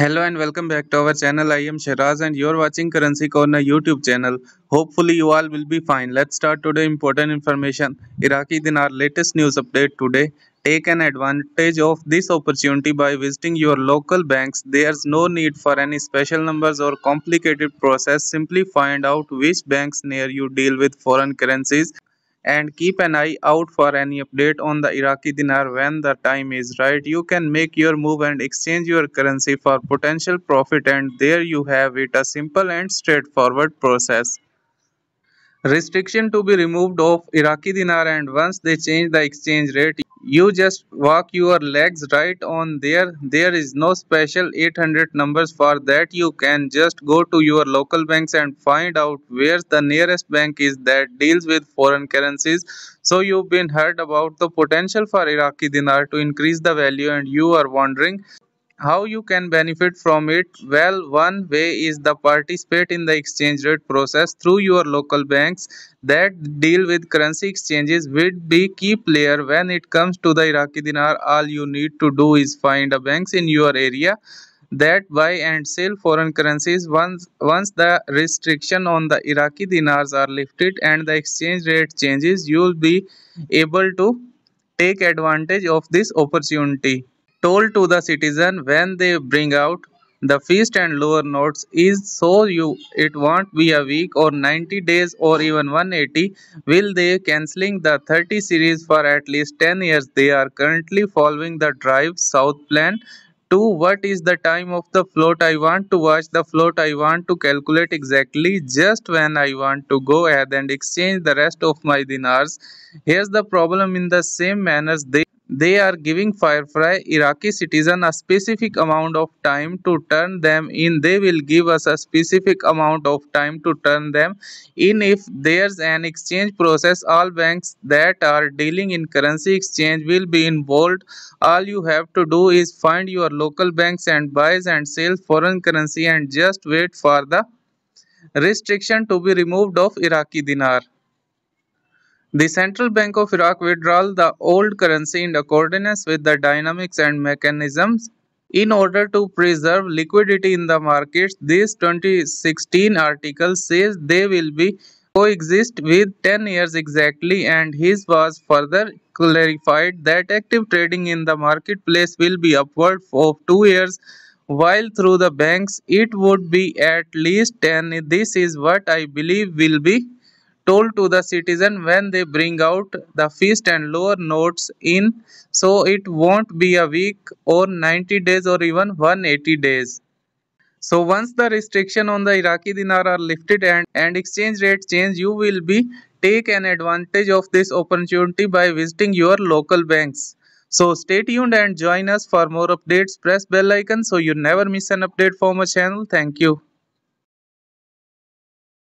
Hello and welcome back to our channel. I am Shiraz and you are watching Currency Corner YouTube channel. Hopefully you all will be fine. Let's start today important information. Iraqi dinar latest news update today. Take an advantage of this opportunity by visiting your local banks. There's no need for any special numbers or complicated process. Simply find out which banks near you deal with foreign currencies and keep an eye out for any update on the Iraqi dinar when the time is right. You can make your move and exchange your currency for potential profit and there you have it a simple and straightforward process. Restriction to be removed of Iraqi dinar and once they change the exchange rate you just walk your legs right on there there is no special 800 numbers for that you can just go to your local banks and find out where the nearest bank is that deals with foreign currencies so you've been heard about the potential for iraqi dinar to increase the value and you are wondering how you can benefit from it well one way is the participate in the exchange rate process through your local banks that deal with currency exchanges would be key player when it comes to the iraqi dinar all you need to do is find a banks in your area that buy and sell foreign currencies once once the restriction on the iraqi dinars are lifted and the exchange rate changes you'll be able to take advantage of this opportunity told to the citizen when they bring out the feast and lower notes is so you it won't be a week or 90 days or even 180 will they cancelling the 30 series for at least 10 years they are currently following the drive south plan to what is the time of the float i want to watch the float i want to calculate exactly just when i want to go ahead and exchange the rest of my dinars here's the problem in the same manners they they are giving Firefly Iraqi citizen a specific amount of time to turn them in. They will give us a specific amount of time to turn them in. If there's an exchange process, all banks that are dealing in currency exchange will be involved. All you have to do is find your local banks and buys and sells foreign currency and just wait for the restriction to be removed of Iraqi dinar. The Central Bank of Iraq withdrew the old currency in accordance with the dynamics and mechanisms in order to preserve liquidity in the markets. This 2016 article says they will be coexist with 10 years exactly and his was further clarified that active trading in the marketplace will be upward of 2 years while through the banks it would be at least 10 this is what i believe will be told to the citizen when they bring out the first and lower notes in so it won't be a week or 90 days or even 180 days. So once the restriction on the Iraqi dinar are lifted and, and exchange rate change you will be take an advantage of this opportunity by visiting your local banks. So stay tuned and join us for more updates. Press bell icon so you never miss an update from our channel. Thank you.